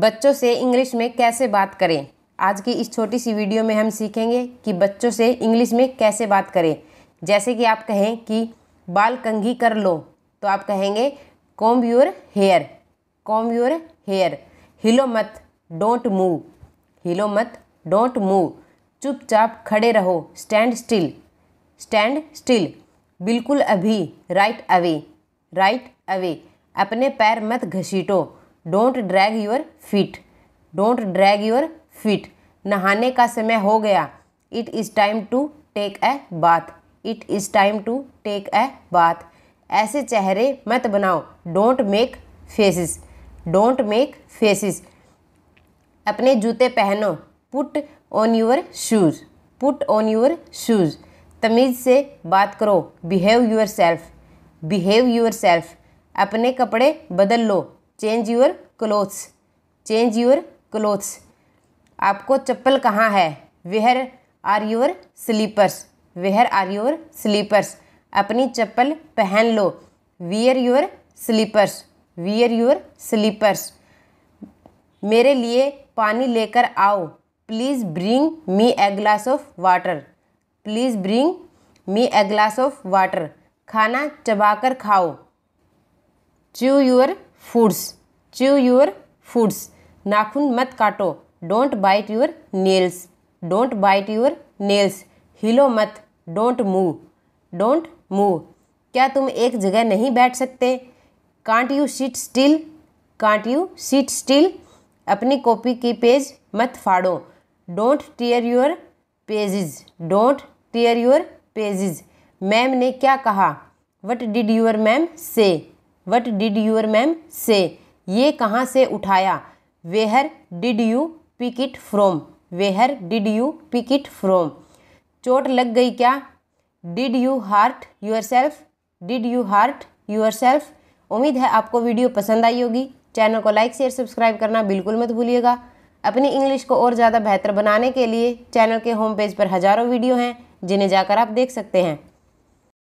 बच्चों से इंग्लिश में कैसे बात करें आज की इस छोटी सी वीडियो में हम सीखेंगे कि बच्चों से इंग्लिश में कैसे बात करें जैसे कि आप कहें कि बाल कंघी कर लो तो आप कहेंगे comb your hair comb your hair हिलो मत डोंट मूव हिलो मत डोंट मूव चुपचाप खड़े रहो स्टैंड स्टिल स्टैंड स्टिल बिल्कुल अभी राइट अवे राइट अवे अपने पैर मत घसीटो don't drag your feet don't drag your feet नहाने का समय हो गया it is time to take a bath it is time to take a bath ऐसे चेहरे मत बनाओ don't make faces don't make faces अपने जूते पहनो put on your shoes put on your shoes तमीज़ से बात करो behave yourself behave yourself अपने कपड़े बदल लो change your clothes change your clothes आपको चप्पल कहाँ है where are your slippers where are your slippers अपनी चप्पल पहन लो wear your slippers wear your slippers मेरे लिए पानी लेकर आओ please bring me a glass of water please bring me a glass of water खाना चबाकर खाओ chew your foods chew your foods नाखून मत काटो don't bite your nails don't bite your nails हिलो मत डोंट मूव डोंट मूव क्या तुम एक जगह नहीं बैठ सकते can't you sit still can't you sit still अपनी कॉपी की पेज मत फाड़ो don't tear your pages don't tear your pages ma'am ने क्या कहा what did your ma'am say what did your ma'am say ये कहाँ से उठाया where did you pick it from where did you pick it from चोट लग गई क्या did you hurt yourself did you hurt your self उम्मीद है आपको वीडियो पसंद आई होगी चैनल को लाइक शेयर सब्सक्राइब करना बिल्कुल मत भूलिएगा अपनी इंग्लिश को और ज़्यादा बेहतर बनाने के लिए चैनल के होम पेज पर हज़ारों वीडियो हैं जिन्हें जाकर आप देख सकते हैं